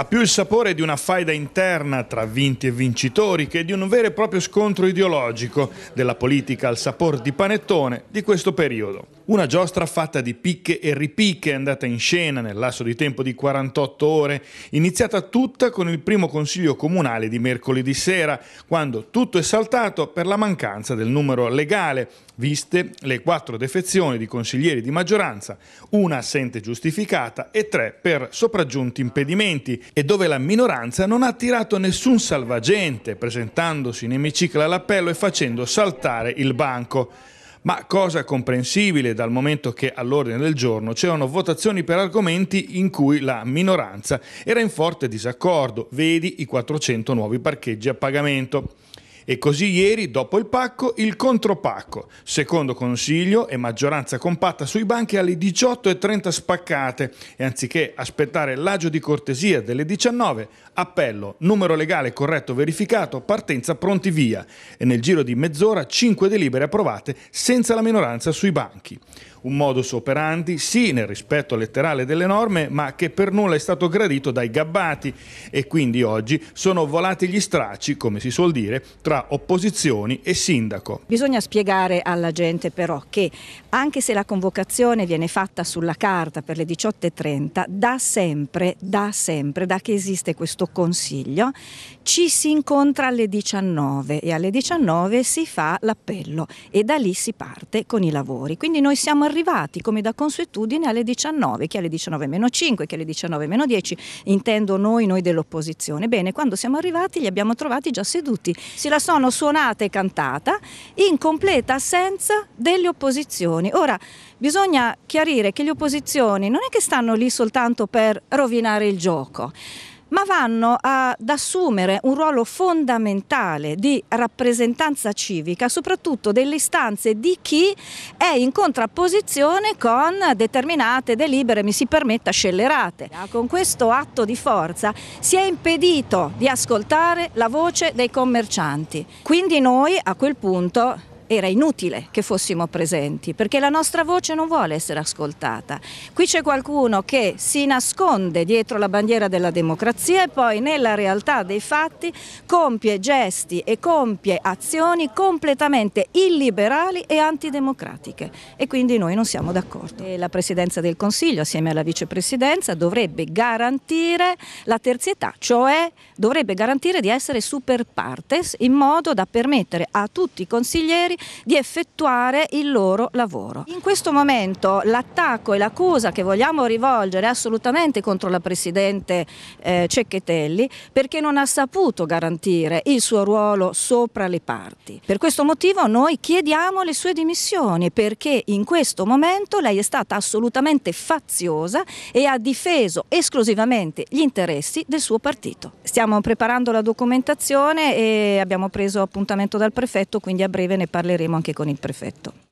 Ha più il sapore di una faida interna tra vinti e vincitori che di un vero e proprio scontro ideologico della politica al sapor di panettone di questo periodo. Una giostra fatta di picche e ripicche è andata in scena nel lasso di tempo di 48 ore, iniziata tutta con il primo consiglio comunale di mercoledì sera, quando tutto è saltato per la mancanza del numero legale, viste le quattro defezioni di consiglieri di maggioranza, una assente giustificata e tre per sopraggiunti impedimenti, e dove la minoranza non ha tirato nessun salvagente, presentandosi in emicicla all'appello e facendo saltare il banco. Ma cosa comprensibile dal momento che all'ordine del giorno c'erano votazioni per argomenti in cui la minoranza era in forte disaccordo, vedi i 400 nuovi parcheggi a pagamento. E così ieri, dopo il pacco, il contropacco. Secondo Consiglio e maggioranza compatta sui banchi alle 18.30 spaccate e anziché aspettare l'agio di cortesia delle 19, appello, numero legale corretto verificato, partenza pronti via. E nel giro di mezz'ora 5 delibere approvate senza la minoranza sui banchi. Un modus operandi, sì, nel rispetto letterale delle norme, ma che per nulla è stato gradito dai gabbati e quindi oggi sono volati gli stracci, come si suol dire, tra tra opposizioni e sindaco. Bisogna spiegare alla gente però che anche se la convocazione viene fatta sulla carta per le 18.30, da sempre, da sempre, da che esiste questo consiglio, ci si incontra alle 19 e alle 19 si fa l'appello e da lì si parte con i lavori. Quindi noi siamo arrivati come da consuetudine alle 19, che alle 19 meno 5, che alle 19 meno 10, intendo noi, noi dell'opposizione. Bene, quando siamo arrivati li abbiamo trovati già seduti. Si sono suonata e cantata in completa assenza delle opposizioni. Ora, bisogna chiarire che le opposizioni non è che stanno lì soltanto per rovinare il gioco, ma vanno ad assumere un ruolo fondamentale di rappresentanza civica, soprattutto delle istanze di chi è in contrapposizione con determinate delibere, mi si permetta, scellerate. Con questo atto di forza si è impedito di ascoltare la voce dei commercianti. Quindi noi a quel punto era inutile che fossimo presenti perché la nostra voce non vuole essere ascoltata. Qui c'è qualcuno che si nasconde dietro la bandiera della democrazia e poi nella realtà dei fatti compie gesti e compie azioni completamente illiberali e antidemocratiche e quindi noi non siamo d'accordo. La Presidenza del Consiglio assieme alla Vicepresidenza dovrebbe garantire la terzietà, cioè dovrebbe garantire di essere super partes in modo da permettere a tutti i consiglieri di effettuare il loro lavoro. In questo momento l'attacco e l'accusa che vogliamo rivolgere assolutamente contro la Presidente eh, Cecchettelli perché non ha saputo garantire il suo ruolo sopra le parti. Per questo motivo noi chiediamo le sue dimissioni perché in questo momento lei è stata assolutamente faziosa e ha difeso esclusivamente gli interessi del suo partito. Stiamo preparando la documentazione e abbiamo preso appuntamento dal prefetto, quindi a breve ne parleremo parleremo anche con il prefetto.